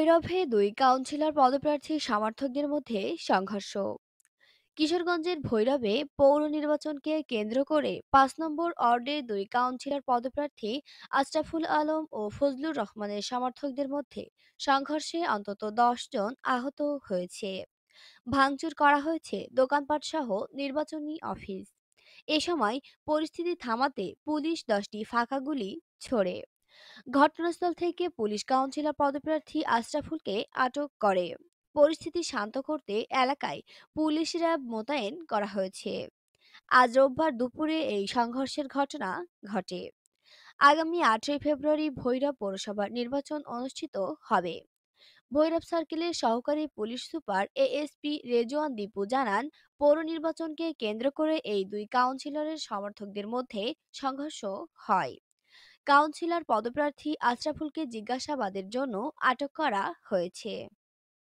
ভৈরবে দুই কাউন্সিলর পদপ্রার্থী সমর্থকদের মধ্যে সংঘর্ষ কিশোরগঞ্জের ভৈরবে পৌর নির্বাচনকে কেন্দ্র করে পাঁচ নম্বর অর্ডে দুই কাউন্সিলর পদপ্রার্থী আশরাফুল আলম ও ফজলুর রহমানের সমর্থকদের মধ্যে সংঘর্ষে অন্তত দশ জন আহত হয়েছে ভাঙচুর করা হয়েছে দোকানপাট সহ নির্বাচনী অফিস এ সময় পরিস্থিতি থামাতে পুলিশ দশটি ফাঁকা গুলি ছোড়ে ঘটনাস্থল থেকে পুলিশ কাউন্সিলর পদপ্রার্থী আশরাফুলকে আটক করে পরিস্থিতি শান্ত করতে এলাকায় পুলিশ র্যাব মোতায়েন করা হয়েছে আজ রোববার দুপুরে এই সংঘর্ষের ঘটনা ঘটে আগামী আটই ফেব্রুয়ারি ভৈরব পৌরসভার নির্বাচন অনুষ্ঠিত হবে ভৈরব সার্কেলের সহকারী police super ASP Rezwan Dipu জানান পৌর নির্বাচনকে কেন্দ্র করে এই দুই কাউন্সিলরের সমর্থকদের মধ্যে সংঘর্ষ হয় কাউন্সিলর পদপ্রার্থী আশরাফুলকে জিজ্ঞাসাবাদের জন্য আটক করা হয়েছে